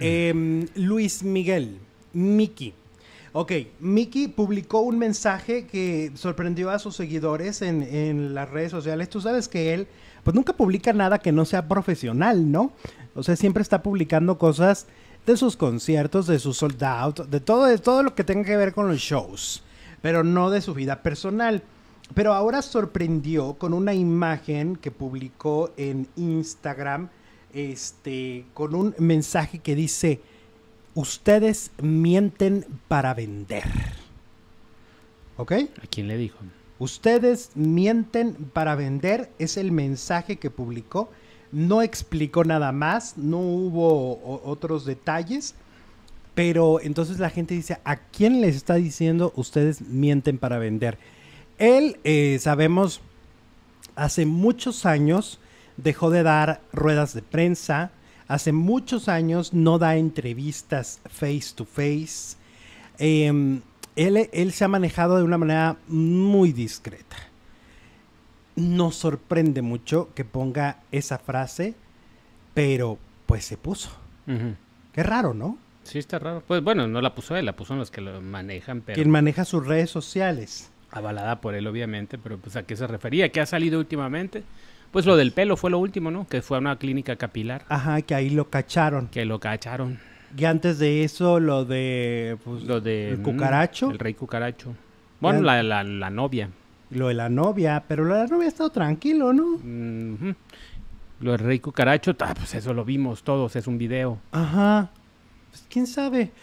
Em, Luis Miguel, Miki. Ok, Miki publicó un mensaje que sorprendió a sus seguidores en, las redes sociales. Tú sabes que él, pues nunca publica nada que no sea profesional, ¿no? O sea, siempre está publicando cosas de sus conciertos, de sus sold de todo, de todo lo que tenga que ver con los shows, pero no de su vida personal. Pero ahora sorprendió con una imagen que publicó en Instagram este, con un mensaje que dice, ustedes mienten para vender. ¿Ok? ¿A quién le dijo? Ustedes mienten para vender es el mensaje que publicó. No explicó nada más, no hubo otros detalles. Pero entonces la gente dice, ¿a quién les está diciendo ustedes mienten para vender? Él, eh, sabemos, hace muchos años dejó de dar ruedas de prensa, hace muchos años no da entrevistas face to face. Em, él, él, se ha manejado de una manera muy discreta. no sorprende mucho que ponga esa frase, pero pues se puso. Qué raro, ¿no? Sí, está raro. Pues bueno, no la puso él, la puso los que lo manejan. Pero... Quien maneja sus redes sociales. Avalada por él, obviamente, pero pues a qué se refería, qué ha salido últimamente. Pues lo del pelo fue lo último, ¿no? Que fue a una clínica capilar. Ajá, que ahí lo cacharon. Que lo cacharon. Y antes de eso, lo de. Pues, lo de. El mm, cucaracho. El rey cucaracho. Bueno, la, la, novia. Lo de la novia, pero lo de la novia ha estado tranquilo, ¿no? Lo del rey cucaracho, pues eso lo vimos todos, es un video. Ajá. Pues quién sabe.